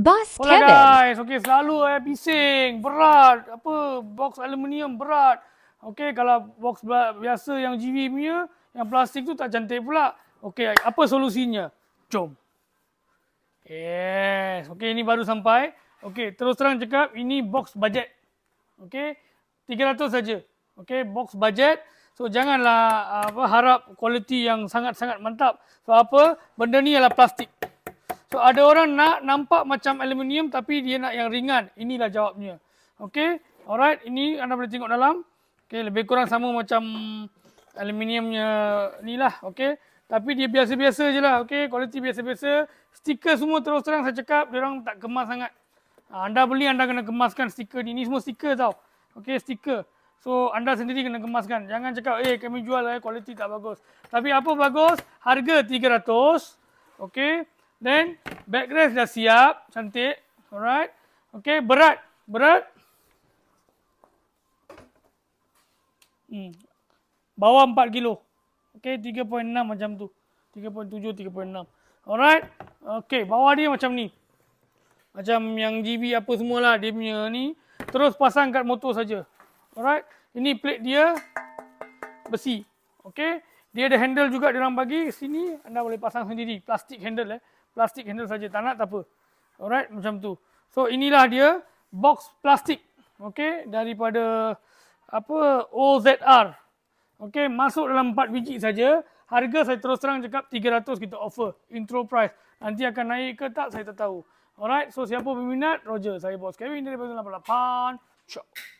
Bas Kevin. Hola guys, okay, selalu eh, bising, berat, apa, box aluminium berat. Okay, kalau box biasa yang GV punya, yang plastik tu tak cantik pula. Okay, apa solusinya? Jom. Yes, okay, ini baru sampai. Okay, terus terang cakap, ini box budget. Okay, 300 saja. Okay, box budget. So, janganlah apa, harap kualiti yang sangat-sangat mantap. So, apa, benda ni ialah plastik. So, ada orang nak nampak macam aluminium tapi dia nak yang ringan. Inilah jawabnya. Okay, Alright, ini anda boleh tengok dalam. Okay, lebih kurang sama macam aluminiumnya inilah. Okay. Tapi dia biasa-biasa je lah. Okay, kualiti biasa-biasa. Stiker semua terus terang saya cakap. Dia orang tak kemas sangat. Ha, anda beli, anda kena kemaskan stiker ni. Ini semua stiker tau. Okay, stiker. So, anda sendiri kena kemaskan. Jangan cakap, eh, kami jual lah. Eh, kualiti tak bagus. Tapi apa bagus? Harga 300. Okay. Then backrest dah siap, cantik. Alright. Okay, berat. Berat. Hmm. Bawah 4 kilo. Okay, 3.6 macam tu. 3.7, 3.6. Alright. Okay, bawah dia macam ni. Macam yang GB apa semualah dia punya ni. Terus pasang kat motor saja. Alright. Ini plate dia besi. Okay. Dia ada handle juga dia orang bagi. Sini anda boleh pasang sendiri. Plastik handle eh. Plastik handle saja. Tak nak tak apa. Alright. Macam tu. So inilah dia. Box plastik. Okay. Daripada apa OZR. Okay. Masuk dalam 4 biji saja. Harga saya terus terang cakap 300 kita offer. Intro price. Nanti akan naik ke tak saya tak tahu. Alright. So siapa berminat? Roger. Saya Boss Kevin daripada 88. Ciao.